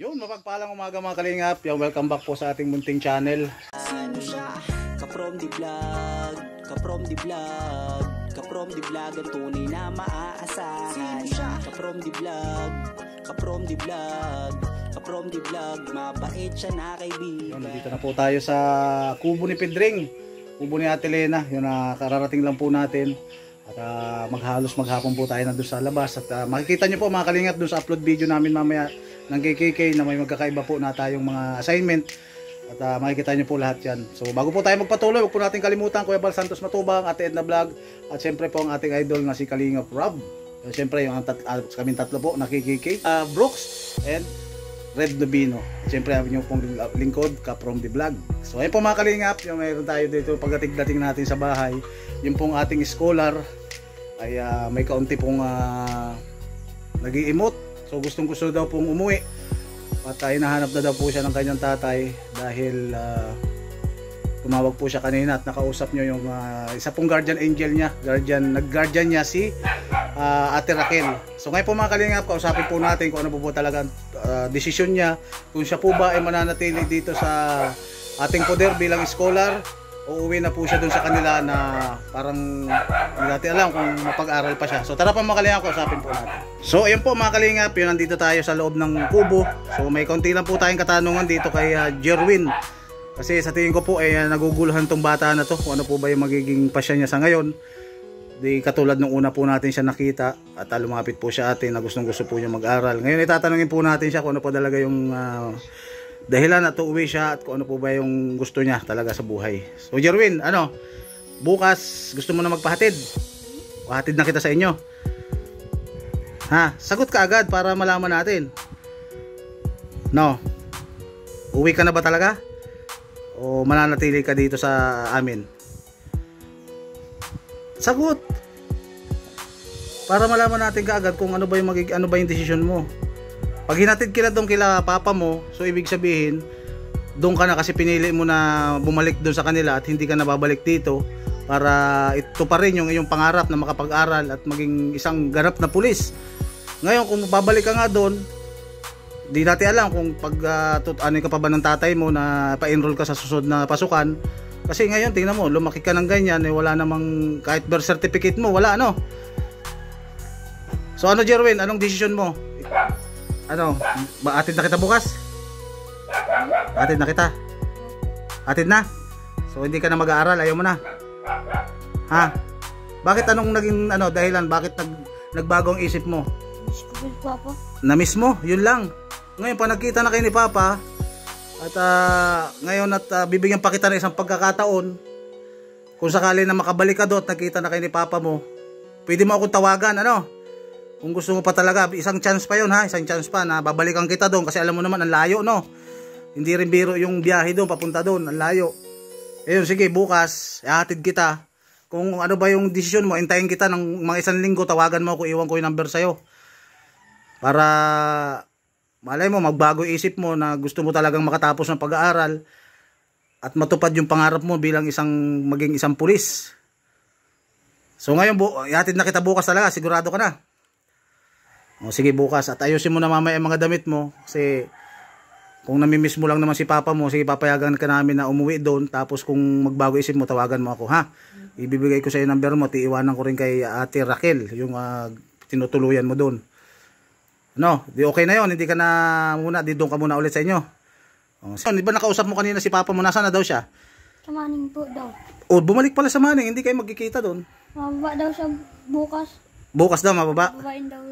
Yun, mapagpalang umaga mga kalingap. Yung welcome back po sa ating munting channel. Ano siya? Kaprom di vlog, kaprom di vlog, kaprom di vlog ang tunay na maaasahan. Sino siya? Kaprom di vlog, kaprom di vlog, kaprom di vlog, mabait siya na kaibigan. Yun, dito na po tayo sa kubo ni Pedring. Kubo ni Ate Lena. Yun, uh, kararating lang po natin. At uh, maghalos maghapon po tayo na doon sa labas. At uh, makikita nyo po mga kalingap doon sa upload video namin mamaya ng KKK na may magkakaiba po na tayong mga assignment at uh, makikita nyo po lahat yan. So bago po tayo magpatuloy, huwag po natin kalimutan Kuya Bal Santos Matubang, Ate Edna Vlog, at syempre po ang ating idol na si Kalingap Rob. So, syempre yung tat uh, kaming tatlo po na KKK, uh, ah, Brooks, and Red Nobino. At syempre ang inyong pong lingkod, ka from the vlog. So ayun po mga Kalingap, yung meron tayo dito pagdating-dating natin sa bahay. Yung pong ating scholar ay uh, may kaunti pong uh, nag emote So gustong gusto daw pong umuwi at uh, hinahanap na daw po siya ng kanyang tatay dahil uh, tumawag po siya kanina at nakausap niyo yung uh, isa pong guardian angel niya guardian, nag-guardian niya si uh, Ate Raquel so ngayon po mga kalingap kausapin po natin kung ano po po talaga ang uh, desisyon niya kung siya po ba ay mananatili dito sa ating poder bilang scholar uuwi na po siya dun sa kanila na parang hindi natin alam kung mapag-aral pa siya. So tara pa mga kalingap, kausapin po natin. So ayun po mga kalingap, yun nandito tayo sa loob ng kubo. So may konti lang po tayong katanungan dito kay ah, Jerwin. Kasi sa tingin ko po ay eh, naguguluhan tong bata na to kung ano po ba yung magiging pasya niya sa ngayon. Di katulad nung una po natin siya nakita at ah, lumapit po siya atin na gustong gusto po niya mag-aral. Ngayon itatanungin po natin siya kung ano po talaga yung uh, dahilan na to uwi siya at kung ano po ba yung gusto niya talaga sa buhay. So Jerwin, ano? Bukas gusto mo na magpahatid? O hatid na kita sa inyo. Ha, sagot ka agad para malaman natin. No. Uwi ka na ba talaga? O mananatili ka dito sa amin? Sagot. Para malaman natin kaagad kung ano ba yung magig ano ba yung desisyon mo. Pag hinatid kila doon kila papa mo, so ibig sabihin, doon ka na kasi pinili mo na bumalik doon sa kanila at hindi ka na babalik dito para ito pa rin yung iyong pangarap na makapag-aral at maging isang ganap na pulis. Ngayon kung babalik ka nga doon, di natin alam kung pag uh, tut- ano ka pa ba ng tatay mo na pa-enroll ka sa susunod na pasukan. Kasi ngayon tingnan mo, lumaki ka ng ganyan eh wala namang kahit birth certificate mo, wala ano. So ano Jerwin, anong decision mo? Ano? atin na kita bukas? atin na kita? atin na? So hindi ka na mag-aaral, ayaw mo na. Ha? Bakit anong naging ano dahilan? Bakit nag nagbago ang isip mo? Miss ko si Na miss mo? Yun lang. Ngayon pa nakita na kayo ni Papa at uh, ngayon at uh, bibigyan pa kita ng isang pagkakataon kung sakali na makabalik ka doon, nakita na kayo ni Papa mo, pwede mo akong tawagan, ano? Kung gusto mo pa talaga, isang chance pa yon ha, isang chance pa na babalikan kita doon kasi alam mo naman ang layo no. Hindi rin biro yung biyahe doon papunta doon, ang layo. Ayun, sige, bukas ihatid kita. Kung ano ba yung desisyon mo, hintayin kita ng mga isang linggo, tawagan mo ako, iwan ko yung number sa'yo. Para malay mo, magbago isip mo na gusto mo talagang makatapos ng pag-aaral at matupad yung pangarap mo bilang isang maging isang pulis. So ngayon, ihatid na kita bukas talaga, sigurado ka na. O sige bukas at ayusin mo na mamaya ang mga damit mo kasi kung namimiss mo lang naman si papa mo, sige papayagan ka namin na umuwi doon tapos kung magbago isip mo tawagan mo ako ha. Ibibigay ko sa iyo number mo, tiiwanan ko rin kay Ate Raquel yung uh, tinutuluyan mo doon. No, di okay na 'yon, hindi ka na muna di doon ka muna ulit sa inyo. Oh, so, di ba nakausap mo kanina si papa mo nasaan na daw siya? Sa Manning po daw. O bumalik pala sa maning, hindi kayo magkikita doon. Mababa daw siya bukas. Bukas daw mababa. Babain daw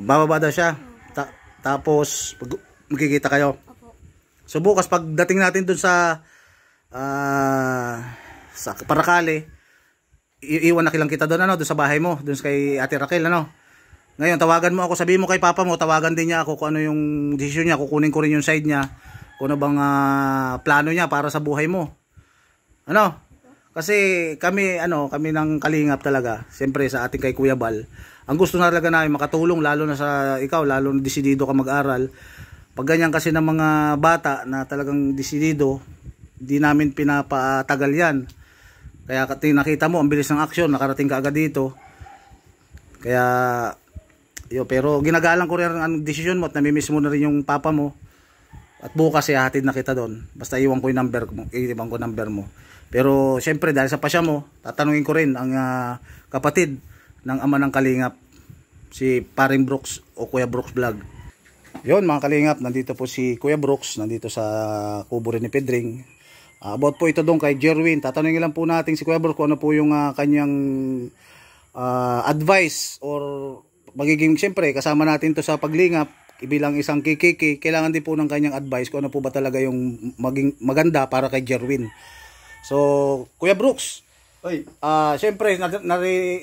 Bababa daw siya. Ta tapos magkikita kayo. So bukas pagdating natin dun sa uh, sa Parakali, iiwan na kilang kita doon ano, doon sa bahay mo, doon kay Ate Raquel ano. Ngayon tawagan mo ako, sabi mo kay papa mo, tawagan din niya ako kung ano yung decision niya, kukunin ko rin yung side niya, kung ano bang uh, plano niya para sa buhay mo. Ano? Kasi kami ano, kami ng kalingap talaga. Siyempre sa ating kay Kuya Bal ang gusto na talaga namin makatulong lalo na sa ikaw, lalo na desidido ka mag-aral. Pag ganyan kasi ng mga bata na talagang desidido, di namin pinapatagal yan. Kaya nakita mo ang bilis ng aksyon, nakarating ka agad dito. Kaya yo pero ginagalang ko rin ang desisyon mo at namimiss mo na rin yung papa mo. At bukas ihatid na kita doon. Basta iwan ko yung number mo, iwan ko number mo. Pero syempre dahil sa pasya mo, tatanungin ko rin ang uh, kapatid ng ama ng Kalingap, si Paring Brooks o Kuya Brooks Vlog. Yon mga Kalingap, nandito po si Kuya Brooks, nandito sa kubo ni Pedring. Uh, about po ito doon kay Jerwin, tatanungin lang po natin si Kuya Brooks kung ano po yung uh, kanyang uh, advice or magiging siyempre kasama natin to sa paglingap bilang isang kikiki, kailangan din po ng kanyang advice kung ano po ba talaga yung maging maganda para kay Jerwin. So, Kuya Brooks, Oy, ah, uh, syempre na,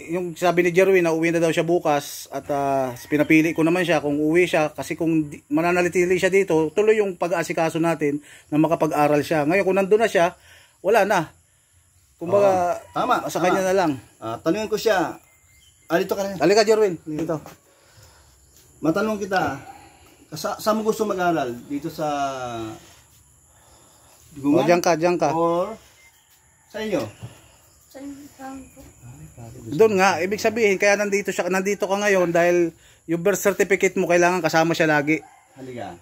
yung sabi ni Jerwin na uwi na daw siya bukas at uh, pinapili ko naman siya kung uwi siya kasi kung mananatili siya dito, tuloy yung pag-aasikaso natin na makapag-aral siya. Ngayon kung nandoon na siya, wala na. Kumbaga, oh, tama, sa tama. kanya na lang. Uh, tanungin ko siya. Alito ah, ka na. Halika Jerwin, dito. Matanong kita, sa, sa mo gusto mag-aral? Dito sa Guman? O, dyan ka, dyan ka. Or sa inyo? Doon nga, ibig sabihin, kaya nandito siya, nandito ka ngayon dahil yung birth certificate mo kailangan kasama siya lagi. Halika.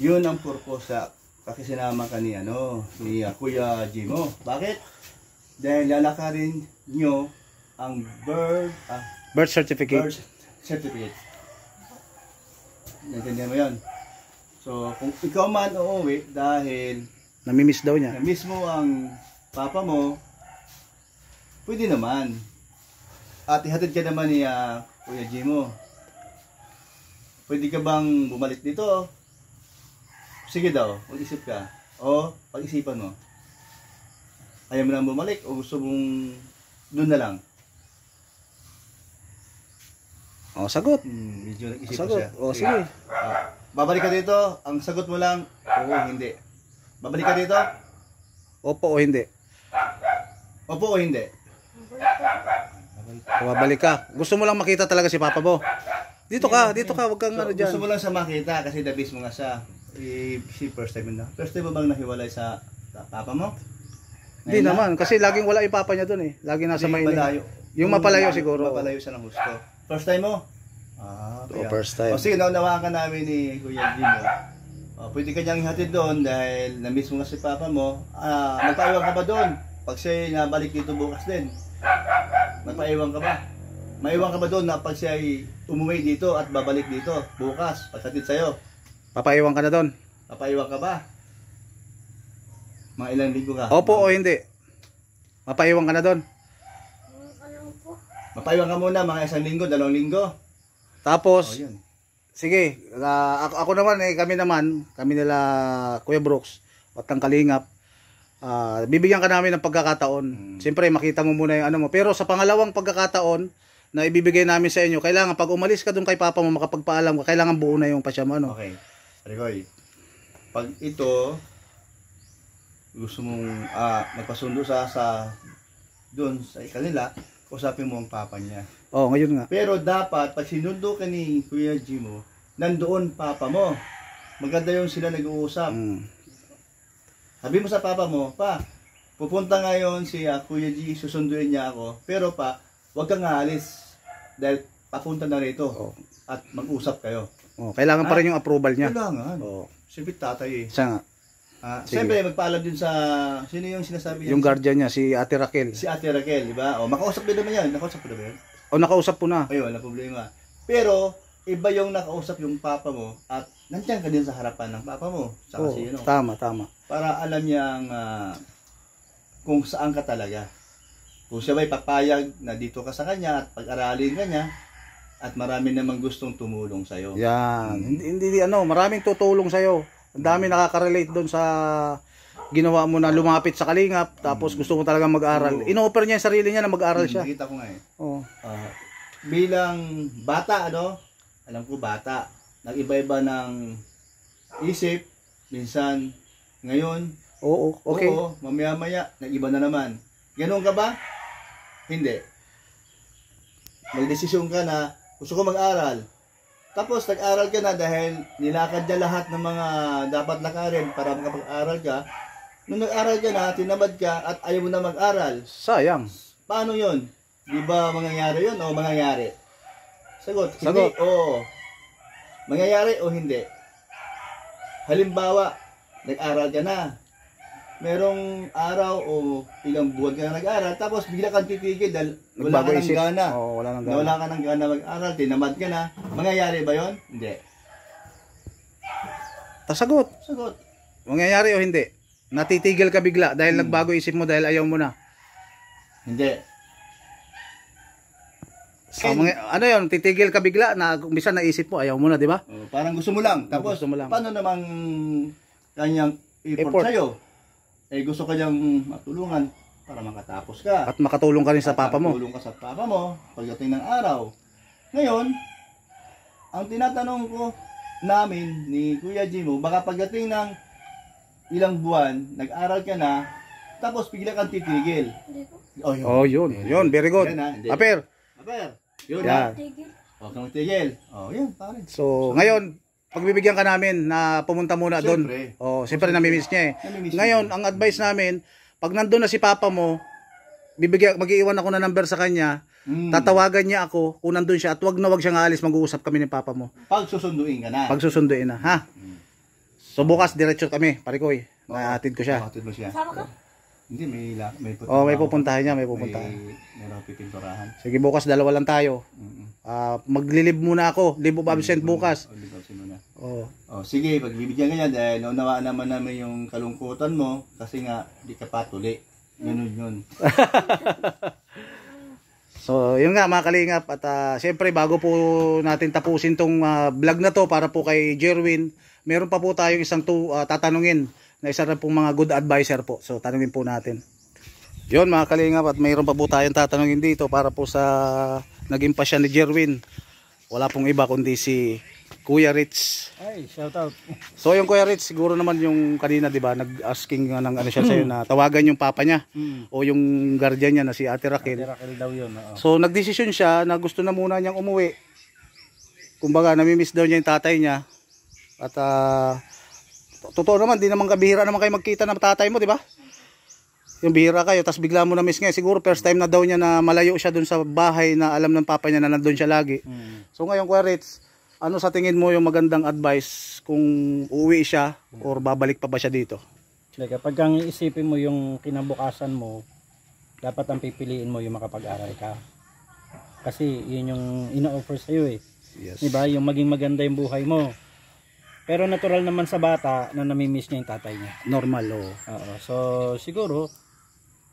Yun ang purpose ah, sa pakisinama ka ni, ano, ni uh, Kuya Jimo. Bakit? Dahil lalakarin nyo ang birth, ah, birth certificate. Birth certificate. Naintindihan mo yun? So, kung ikaw man uuwi dahil nami-miss daw niya. miss mo ang papa mo, Pwede naman. At ihatid ka naman ni uh, Kuya Jimo. Pwede ka bang bumalik dito? Sige daw, mag-isip ka. O, pag-isipan mo. Ayaw mo lang bumalik o gusto mong doon na lang? O, sagot. Hmm, medyo nag-isip sagot. siya. O, sige. O, ah, babalik ka dito, ang sagot mo lang, oo, hindi. Babalik ka dito? Opo o hindi. Opo o hindi? Babalik ka. Gusto mo lang makita talaga si Papa Bo. Dito ka, dito ka, wag kang so, ano diyan. Gusto mo lang siya makita kasi the base mo nga siya. si first time na. First time mo bang nahiwalay sa, papa mo? Hindi na? naman kasi laging wala yung papa niya doon eh. Lagi nasa Maynila. Malayo. Yung mapalayo siguro. Mapalayo siya ng gusto. First time mo? Ah, okay. Oh, first time. O sige, naunawakan ka namin ni Kuya Jimmy. O, pwede ka niyang ihatid doon dahil na-miss mo nga si papa mo. Ah, magpaiwan ka ba doon? Pag siya nabalik dito bukas din. Napaiwan ka ba? Maiwan ka ba doon na pag siya ay umuwi dito at babalik dito bukas pagsatid sa'yo? Papaiwan ka na doon? Papaiwan ka ba? Mga ilan linggo ka? Opo o hindi? Mapaiwan ka na doon? Mapaiwan ka muna mga isang linggo, dalawang linggo. Tapos, oh, yun. sige, uh, ako, ako naman eh, kami naman, kami nila Kuya Brooks, at ang Kalingap, uh, bibigyan ka namin ng pagkakataon. Hmm. Siyempre, makita mo muna yung ano mo. Pero sa pangalawang pagkakataon na ibibigay namin sa inyo, kailangan pag umalis ka doon kay papa mo, makapagpaalam ka, kailangan buo na yung pasya mo. Ano? Okay. Rigoy, pag ito, gusto mong uh, magpasundo sa, sa doon sa kanila, usapin mo ang papa niya. Oo, oh, ngayon nga. Pero dapat, pag sinundo ka ni Kuya Jimo, nandoon papa mo. Maganda yung sila nag-uusap. Mm sabi mo sa papa mo, pa, pupunta ngayon si uh, Kuya G, susunduin niya ako. Pero pa, huwag kang aalis dahil papunta na rito oh. at mag-usap kayo. Oh, kailangan ah, pa rin ah, yung approval niya. Kailangan. Oh. Siyempre tatay eh. Siya nga. Ah, Sige. Siyempre, magpaalam din sa, sino yung sinasabi niya? Yung guardian niya, si Ate Raquel. Si Ate Raquel, di ba? O, oh, makausap din naman yan. Oh, nakausap po naman yan? O, nakausap po na. Ayun, wala problema. Pero, iba yung nakausap yung papa mo at nandiyan ka din sa harapan ng papa mo. Saka Oo, si, you know, tama, tama. Para alam niyang uh, kung saan ka talaga. Kung siya ba'y papayag na dito ka sa kanya at pag-aralin ka niya, at marami namang gustong tumulong sa'yo. Yan. Hmm. Hindi, hindi, ano, maraming tutulong sa'yo. Ang dami mm. nakaka-relate doon sa ginawa mo na lumapit sa kalingap, tapos mm. gusto mo talaga mag-aral. Ino-offer niya yung sarili niya na mag-aral mm, siya. Nakita ko nga eh. Oo. Uh, bilang bata, ano, alam ko bata, nag-iba-iba ng isip, minsan, ngayon, oo, okay. oo, mamaya-maya, nag-iba na naman. Ganun ka ba? Hindi. Mag-desisyon ka na, gusto ko mag-aral. Tapos, nag-aral ka na dahil nilakad niya lahat ng mga dapat lakarin para makapag-aral ka. Nung nag-aral ka na, tinamad ka at ayaw mo na mag-aral. Sayang. Paano yun? Di ba mangyayari yun o mangyayari? Sagot, Sagot. hindi. Oo. Mangyayari o hindi. Halimbawa, nag-aral ka na. Merong araw o ilang buwan ka na nag-aral, tapos bigla kang titigil dahil wala Nagbago ka ng gana. Oo, wala nang gana. Wala ka ng gana mag-aral, tinamad ka na. Mangyayari ba yon? Hindi. Tasagot. Ah, sagot, Mangyayari o hindi? Natitigil ka bigla dahil hmm. nagbago isip mo dahil ayaw mo na. hindi. Oh, mga, ano yon titigil ka bigla na umpisa naisip mo, ayaw mo na, di ba? Oh, parang gusto mo lang. Tapos, gusto mo lang. paano namang kanyang effort, effort. sa'yo? Eh, gusto ka matulungan para makatapos ka. At makatulong ka rin sa At papa mo. Makatulong ka sa papa mo pagdating ng araw. Ngayon, ang tinatanong ko namin ni Kuya Jimo, baka pagdating ng ilang buwan, nag-aral ka na, tapos bigla kang titigil. Oh, yun. Oh, yun. Yun, very good. Aper, per. Yun. Yan. Huwag ah. oh, kang tigil. Oh, yun, pare. So, ngayon, pagbibigyan ka namin na pumunta muna doon. Siyempre. Oh, siyempre namimiss niya eh. Namimiss Ngayon, ang advice namin, pag nandun na si papa mo, bibigyan magiiwan ako na number sa kanya. Mm. Tatawagan niya ako kung nandun siya at wag na wag siyang aalis, mag-uusap kami ni papa mo. Pag susunduin ka na. Pag susunduin na, ha? Mm. So bukas diretso kami, pare ko eh. ko siya. Naatid mo siya. Sama ka? Hindi, may, may pupuntahan. Oh, may pupuntahan niya, may pupuntahan. May pero pipinturahan. Sige, bukas dalawa lang tayo. Mm-hmm. Uh, maglilib muna ako. Libo absent bukas. O, oh, libo absent muna. Oh. oh, sige, pagbibigyan ka niya dahil naunawaan naman namin yung kalungkutan mo kasi nga di ka patuli. Ganun yun. so, yun nga mga kalingap at uh, siyempre bago po natin tapusin tong uh, vlog na to para po kay Jerwin, meron pa po tayong isang to, uh, tatanungin na isa rin pong mga good advisor po. So, tanungin po natin. Yun mga kalingap at mayroon pa po tayong tatanungin dito para po sa naging pasya ni Jerwin. Wala pong iba kundi si Kuya Rich. Ay, shout out. So yung Kuya Rich, siguro naman yung kanina 'di ba, nag-asking ng ano siya sa'yo mm. na tawagan yung papa niya mm. o yung guardian niya na si Ate Raquel. Ate Raquel daw 'yun. Oo. So nagdesisyon siya na gusto na muna niyang umuwi. Kumbaga, nami-miss daw niya yung tatay niya. At uh, totoo naman, di naman kabihira naman kayo magkita ng tatay mo, di ba? yung bihira kayo tapos bigla mo na miss ngayon siguro first time na daw niya na malayo siya dun sa bahay na alam ng papa niya na nandun siya lagi mm. so ngayon Kuya ano sa tingin mo yung magandang advice kung uuwi siya or babalik pa ba siya dito like, kapag ang isipin mo yung kinabukasan mo dapat ang pipiliin mo yung makapag-aral ka kasi yun yung ino-offer sa'yo eh yes. diba yung maging maganda yung buhay mo pero natural naman sa bata na namimiss niya yung tatay niya. Normal, oo. Oh. Oo. So, siguro,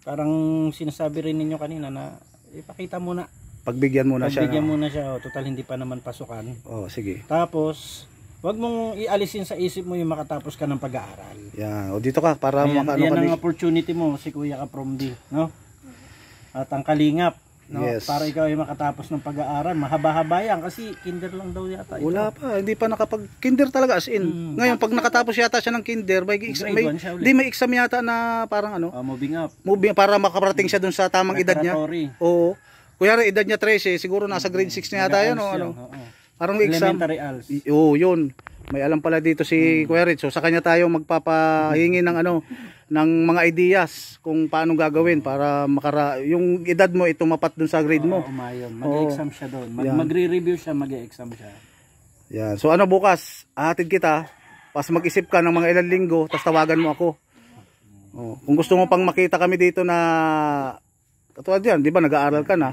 parang sinasabi rin ninyo kanina na ipakita muna pagbigyan muna pagbigyan siya pagbigyan muna siya oh, total hindi pa naman pasukan oh sige tapos wag mong ialisin sa isip mo yung makatapos ka ng pag-aaral yan o dito ka para Ayan, makaano yan ka ang opportunity mo si kuya ka from D no at ang kalingap No, yes. Para ikaw ay makatapos ng pag-aaral. Mahaba-haba yan kasi kinder lang daw yata. Ito. Wala pa. Hindi pa nakapag-kinder talaga as in. Mm, Ngayon, pag nakatapos yata siya ng kinder, may, exam, may, di, may exam yata na parang ano? Uh, moving up. Moving, para makaparating siya dun sa tamang edad niya. Oo. Kuyari, edad niya 13, siguro nasa grade 6 na yata yan. Ano, ano. Oo. Parang exam. Elementary als. Oo, yun. May alam pala dito si Querit hmm. So sa kanya tayo magpapahingi ng ano ng mga ideas kung paano gagawin para makara yung edad mo ito mapat dun sa grade mo. Oo, Mag-exam siya doon. Magre-review siya, mag-exam siya. Yan. So ano bukas, ahatid kita. Pas mag-isip ka ng mga ilang linggo, tas tawagan mo ako. Oh, kung gusto mo pang makita kami dito na katulad yan, 'di ba nag-aaral ka na?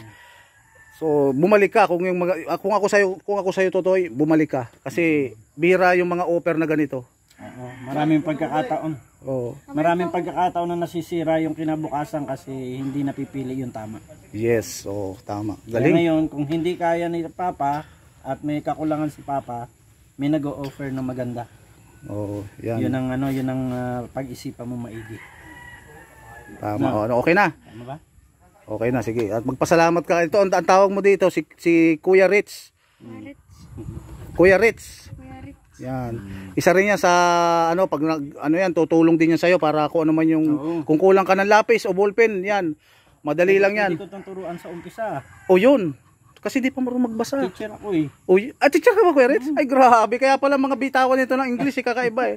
So bumalik ka kung yung mga, ah, kung ako sa iyo kung ako sa iyo totoy, bumalik ka kasi bihira yung mga offer na ganito. Oo, maraming pagkakataon. Oo. Maraming pagkakataon na nasisira yung kinabukasan kasi hindi napipili yung tama. Yes, oo, tama. Galing. Kaya ngayon, kung hindi kaya ni Papa at may kakulangan si Papa, may nag-o-offer na maganda. Oo, yan. Yun ang ano, yun ang uh, pag-isipan mo maigi. Tama. No. Ano, okay na. Tama ba? Okay na, sige. At magpasalamat ka. Ito, ang, ang tawag mo dito, si, si Kuya Rich. Kuya Rich. Kuya Rich. Kuya Rich. Yan. Isa rin yan sa, ano, pag, ano yan, tutulong din yan sa'yo para kung ano man yung, Oo. kung kulang ka ng lapis o ballpen, yan. Madali lang yan. Hindi ko itong turuan sa umpisa. O yun. Kasi di pa marunong magbasa. Teacher ako eh. O, y- ah, teacher ka ba, Kuya Rich? Mm. Ay, grabe. Kaya pala mga bitawan nito ng English, eh, kakaiba eh.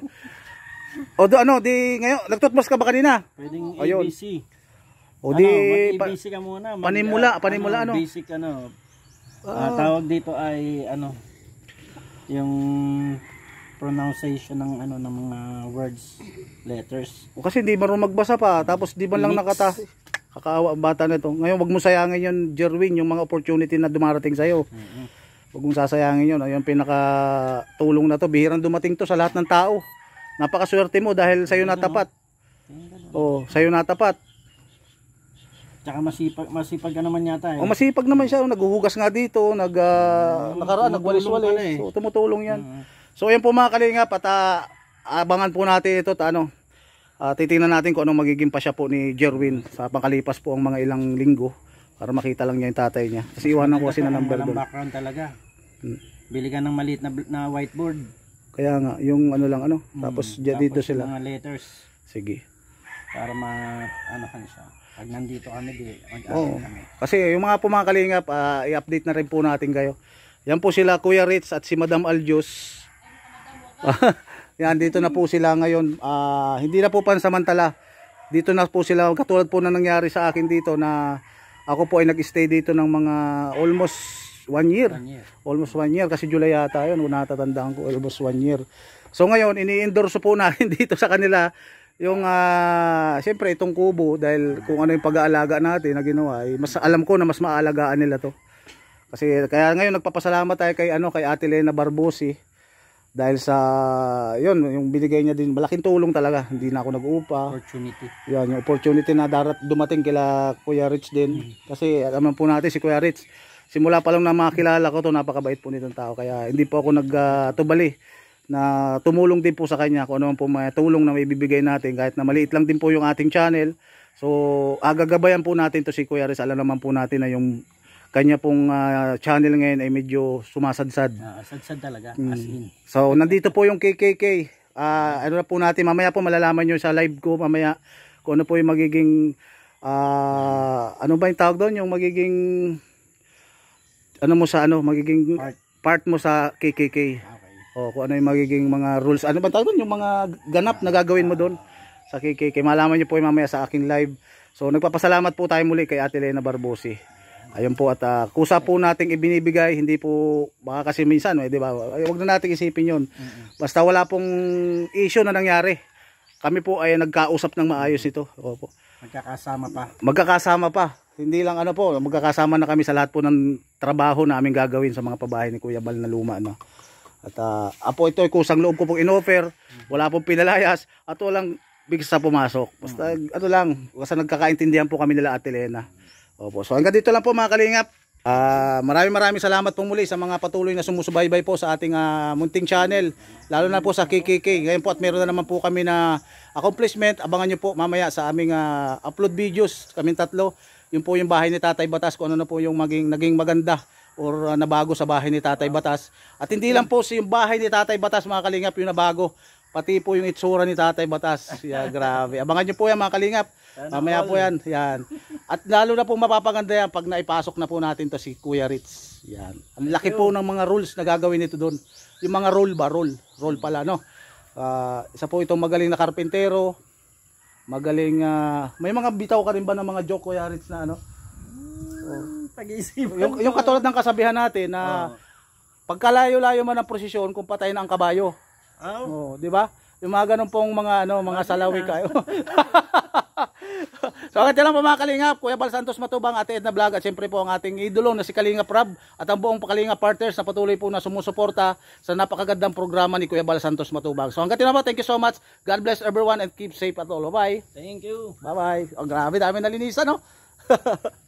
O do, ano, di ngayon, nagtutbos ka ba kanina? Pwedeng Ayun. ABC. O di, ano, basic ka muna. Mag, panimula, ah, panimula ano, ano? Basic ano. Uh, uh, tawag dito ay ano, yung pronunciation ng ano ng mga words, letters. O kasi hindi marunong magbasa pa, tapos di ba lang nakata kakaawa ang bata nito. Ngayon, wag mo sayangin yon, Jerwin, yung mga opportunity na dumarating sa iyo. mm Wag mong sasayangin yon. Ayun pinaka tulong na to, bihirang dumating to sa lahat ng tao. Napakaswerte mo dahil sa iyo natapat. Oh, sa iyo natapat. Tsaka masipag, masipag ka naman yata eh. O oh, masipag naman siya, naghuhugas nga dito, nag, uh, ah, Tum mm-hmm. nakaraan, nagwalis-walis. Na eh. So, tumutulong yan. Uh mm-hmm. -huh. So, yan po mga kalinga, pata, abangan po natin ito, ta, ano, uh, titingnan natin kung anong magiging siya po ni Jerwin sa pangkalipas po ang mga ilang linggo para makita lang niya yung tatay niya. Kasi iwanan ko kasi na number doon. background talaga. Hmm. Bili ka ng maliit na, na whiteboard. Kaya nga, yung ano lang ano, hmm. tapos, mm-hmm. tapos dito sila. Tapos letters. Sige. Para ma, ano kan siya. Pag nandito kami, di, mag-aaral kami. Kasi yung mga po mga kalingap, ah, i-update na rin po natin kayo. Yan po sila Kuya Ritz at si Madam Aljos. Yan, dito na po sila ngayon. Ah, hindi na po pansamantala. Dito na po sila, katulad po na nangyari sa akin dito na ako po ay nag-stay dito ng mga almost one year. year. Almost one year kasi July yata yun, kung natatandaan ko, almost one year. So ngayon, ini-endorse po natin dito sa kanila yung uh, siyempre itong kubo dahil kung ano yung pag-aalaga natin na ginawa ay eh, mas alam ko na mas maalagaan nila to kasi kaya ngayon nagpapasalamat tayo kay ano kay Ate Lena Barbosi dahil sa yun yung binigay niya din malaking tulong talaga hindi na ako nag-upa opportunity yan yung opportunity na darat dumating kila Kuya Rich din -hmm. kasi alam po natin si Kuya Rich simula pa lang na makilala ko to napakabait po nitong tao kaya hindi po ako nagtubali uh, na tumulong din po sa kanya kung ano po mga tulong na maibibigay natin kahit na maliit lang din po yung ating channel so agagabayan po natin to si Kuya Riz alam naman po natin na yung kanya pong uh, channel ngayon ay medyo sumasadsad uh, sadsad talaga mm. as in so nandito po yung KKK uh, ah, ano na po natin mamaya po malalaman nyo sa live ko mamaya kung ano po yung magiging uh, ano ba yung tawag doon yung magiging ano mo sa ano magiging part, part mo sa KKK o kung ano yung magiging mga rules. Ano ba tawag yung mga ganap na gagawin mo doon sa KKK. Malaman nyo po yung mamaya sa akin live. So nagpapasalamat po tayo muli kay Ate Lena Barbosi. Ayun po at uh, kusa po nating ibinibigay, hindi po baka kasi minsan, eh, di ba? Ay, wag na nating isipin 'yon. Basta wala pong issue na nangyari. Kami po ay nagkausap ng maayos ito. Opo. Magkakasama pa. Magkakasama pa. Hindi lang ano po, magkakasama na kami sa lahat po ng trabaho na aming gagawin sa mga pabahay ni Kuya Bal na luma no. At uh, apo ito ay kusang loob ko pong inoffer. Wala pong pinalayas. At walang bigsa pumasok. Basta mm. ano lang, basta nagkakaintindihan po kami nila Ate Lena. Opo. So hanggang dito lang po mga kalingap. Uh, maraming maraming salamat po muli sa mga patuloy na sumusubaybay po sa ating uh, munting channel. Lalo na po sa KKK. Ngayon po at meron na naman po kami na accomplishment. Abangan nyo po mamaya sa aming uh, upload videos. Kaming tatlo. Yun po yung bahay ni Tatay Batas kung ano na po yung maging, naging maganda or uh, nabago sa bahay ni Tatay Batas. At hindi lang po yung bahay ni Tatay Batas mga kalingap yung nabago. Pati po yung itsura ni Tatay Batas. Yeah, grabe. Abangan nyo po yan mga kalingap. Mamaya po yan. yan. At lalo na po mapapaganda yan pag naipasok na po natin to si Kuya Ritz. Yan. Ang laki po ng mga rules na gagawin nito doon. Yung mga roll ba? Roll. Roll pala no. Uh, isa po itong magaling na karpentero. Magaling. Uh, may mga bitaw ka rin ba ng mga joke Kuya Ritz na ano? Oh. Pag-iisipan. Yung, yung katulad ng kasabihan natin na oh. pagkalayo-layo man ang prosesyon kung patay na ang kabayo. Oh. oh di ba? Yung mga ganun pong mga ano, mga Pati salawi kayo. so agad lang po mga Kalingap, Kuya Bal Santos Matubang, Ate Edna Vlog at siyempre po ang ating idolo na si Kalingap Rab at ang buong Kalingap Partners na patuloy po na sumusuporta sa napakagandang programa ni Kuya Bal Santos Matubang. So hanggang po, thank you so much. God bless everyone and keep safe at all. Bye-bye. Thank you. Bye-bye. Oh, grabe, dami nalinisan, no?